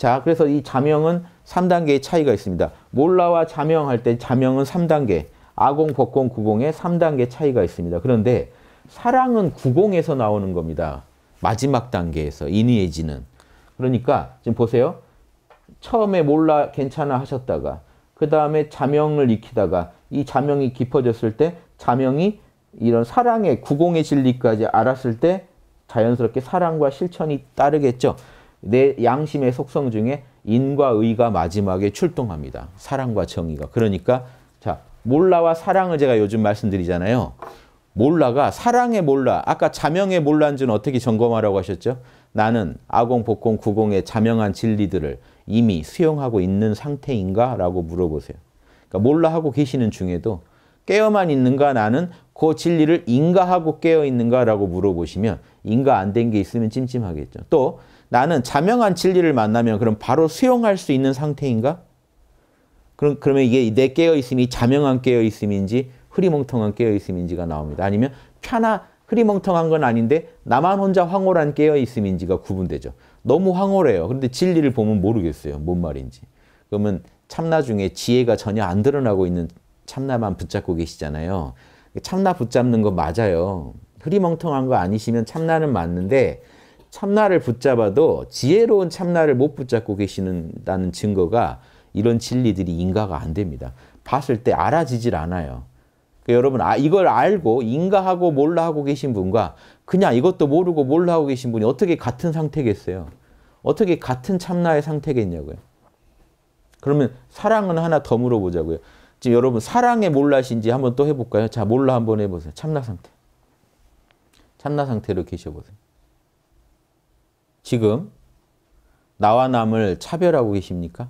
자, 그래서 이 자명은 3단계의 차이가 있습니다. 몰라와 자명할 때 자명은 3단계, 아공, 법공, 구공의 3단계 차이가 있습니다. 그런데 사랑은 구공에서 나오는 겁니다. 마지막 단계에서, 인위해지는. 그러니까 지금 보세요. 처음에 몰라 괜찮아 하셨다가 그 다음에 자명을 익히다가 이 자명이 깊어졌을 때 자명이 이런 사랑의 구공의 진리까지 알았을 때 자연스럽게 사랑과 실천이 따르겠죠. 내 양심의 속성 중에 인과 의가 마지막에 출동합니다. 사랑과 정의가. 그러니까 자 몰라와 사랑을 제가 요즘 말씀드리잖아요. 몰라가 사랑의 몰라, 아까 자명의 몰란지는 어떻게 점검하라고 하셨죠? 나는 아공, 복공, 구공의 자명한 진리들을 이미 수용하고 있는 상태인가? 라고 물어보세요. 그러니까 몰라하고 계시는 중에도 깨어만 있는가 나는 그 진리를 인가하고 깨어 있는가 라고 물어보시면 인가 안 된 게 있으면 찜찜하겠죠. 또 나는 자명한 진리를 만나면 그럼 바로 수용할 수 있는 상태인가? 그럼, 그러면 이게 내 깨어있음이 자명한 깨어있음인지 흐리멍텅한 깨어있음인지가 나옵니다. 아니면 편하, 흐리멍텅한 건 아닌데 나만 혼자 황홀한 깨어있음인지가 구분되죠. 너무 황홀해요. 그런데 진리를 보면 모르겠어요. 뭔 말인지. 그러면 참나 중에 지혜가 전혀 안 드러나고 있는 참나만 붙잡고 계시잖아요. 참나 붙잡는 거 맞아요. 흐리멍텅한 거 아니시면 참나는 맞는데 참나를 붙잡아도 지혜로운 참나를 못 붙잡고 계시는다는 증거가 이런 진리들이 인가가 안 됩니다. 봤을 때 알아지질 않아요. 그러니까 여러분 아, 이걸 알고 인가하고 몰라하고 계신 분과 그냥 이것도 모르고 몰라하고 계신 분이 어떻게 같은 상태겠어요? 어떻게 같은 참나의 상태겠냐고요. 그러면 사랑은 하나 더 물어보자고요. 지금 여러분 사랑에 몰라신지 한번 또 해볼까요? 자 몰라 한번 해보세요. 참나 상태. 참나 상태로 계셔보세요. 지금 나와 남을 차별하고 계십니까?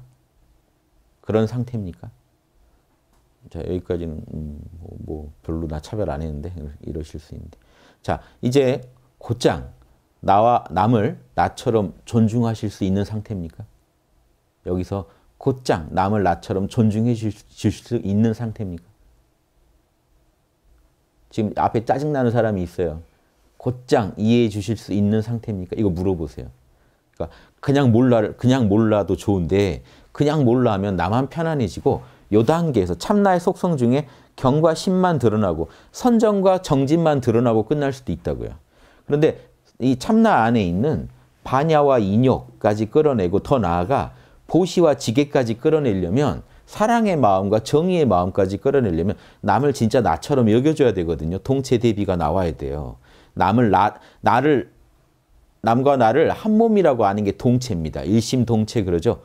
그런 상태입니까? 자 여기까지는 음, 뭐, 뭐, 별로 나 차별 안 했는데 이러실 수 있는데 자 이제 곧장 나와 남을 나처럼 존중하실 수 있는 상태입니까? 여기서 곧장 남을 나처럼 존중해 주실 수 있는 상태입니까? 지금 앞에 짜증나는 사람이 있어요. 곧장 이해해 주실 수 있는 상태입니까? 이거 물어보세요. 그러니까 그냥 몰라 그냥 몰라도 좋은데 그냥 몰라 하면 나만 편안해지고 요 단계에서 참나의 속성 중에 경과 신만 드러나고 선정과 정진만 드러나고 끝날 수도 있다고요. 그런데 이 참나 안에 있는 반야와 인욕까지 끌어내고 더 나아가 보시와 지게까지 끌어내려면 사랑의 마음과 정의의 마음까지 끌어내려면 남을 진짜 나처럼 여겨줘야 되거든요. 동체 대비가 나와야 돼요. 남을 나, 나를 남과 나를 한 몸이라고 하는게 동체입니다. 일심동체 그러죠.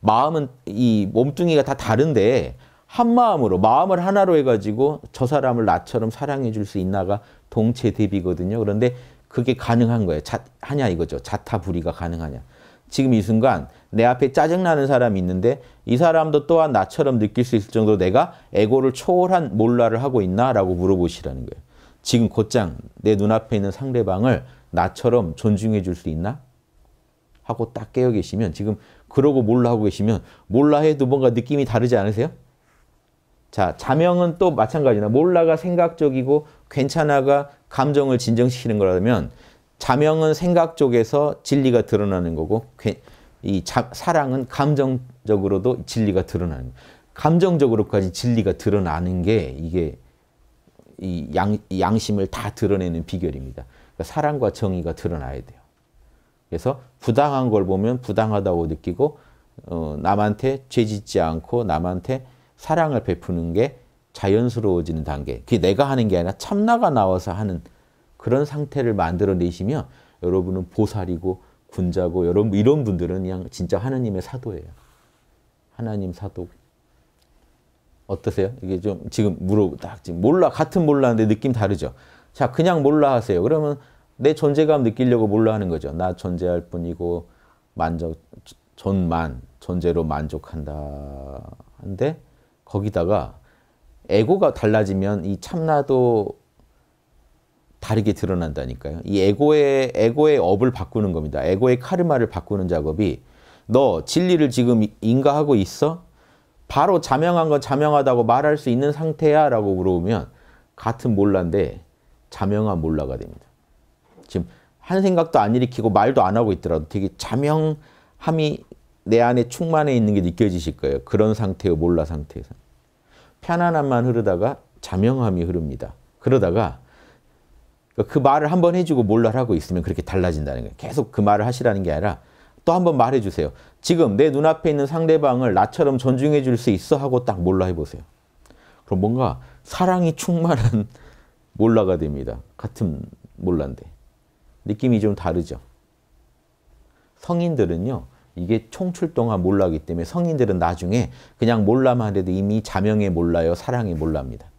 마음은 이 몸뚱이가 다 다른데 한 마음으로 마음을 하나로 해가지고 저 사람을 나처럼 사랑해 줄 수 있나가 동체 대비거든요. 그런데 그게 가능한 거예요. 자, 하냐 이거죠. 자타부리가 가능하냐. 지금 이 순간 내 앞에 짜증나는 사람이 있는데 이 사람도 또한 나처럼 느낄 수 있을 정도로 내가 에고를 초월한 몰라를 하고 있나라고 물어보시라는 거예요. 지금 곧장 내 눈앞에 있는 상대방을 나처럼 존중해 줄 수 있나? 하고 딱 깨어 계시면 지금 그러고 몰라 하고 계시면 몰라 해도 뭔가 느낌이 다르지 않으세요? 자, 자명은 또 마찬가지나 몰라가 생각적이고 괜찮아가 감정을 진정시키는 거라면 자명은 생각 쪽에서 진리가 드러나는 거고 이 자, 사랑은 감정적으로도 진리가 드러나는 거 감정적으로까지 진리가 드러나는 게 이게 이 양, 양심을 다 드러내는 비결입니다. 그러니까 사랑과 정의가 드러나야 돼요. 그래서 부당한 걸 보면 부당하다고 느끼고 어, 남한테 죄 짓지 않고 남한테 사랑을 베푸는 게 자연스러워지는 단계. 그게 내가 하는 게 아니라 참나가 나와서 하는 그런 상태를 만들어내시면 여러분은 보살이고 군자고 여러분 이런 분들은 그냥 진짜 하나님의 사도예요. 하나님 사도 어떠세요? 이게 좀 지금 물어 딱 지금 몰라 같은 몰라인데 느낌 다르죠. 자 그냥 몰라 하세요. 그러면 내 존재감 느끼려고 몰라 하는 거죠. 나 존재할 뿐이고 만족 존만 존재로 만족한다. 한데 거기다가 에고가 달라지면 이 참나도 다르게 드러난다니까요. 이 에고의 에고의 업을 바꾸는 겁니다. 에고의 카르마를 바꾸는 작업이 너 진리를 지금 인가하고 있어? 바로 자명한 건 자명하다고 말할 수 있는 상태야 라고 물어보면 같은 몰라인데 자명한 몰라가 됩니다. 지금 한 생각도 안 일으키고 말도 안 하고 있더라도 되게 자명함이 내 안에 충만해 있는 게 느껴지실 거예요. 그런 상태의 몰라 상태에서. 편안함만 흐르다가 자명함이 흐릅니다. 그러다가 그 말을 한번 해주고 몰라를 하고 있으면 그렇게 달라진다는 거예요. 계속 그 말을 하시라는 게 아니라 또 한번 말해주세요. 지금 내 눈앞에 있는 상대방을 나처럼 존중해 줄 수 있어 하고 딱 몰라 해보세요. 그럼 뭔가 사랑이 충만한 몰라가 됩니다. 같은 몰라인데. 느낌이 좀 다르죠. 성인들은요. 이게 총출동한 몰라기 때문에 성인들은 나중에 그냥 몰라만 해도 이미 자명의 몰라요. 사랑이 몰라입니다.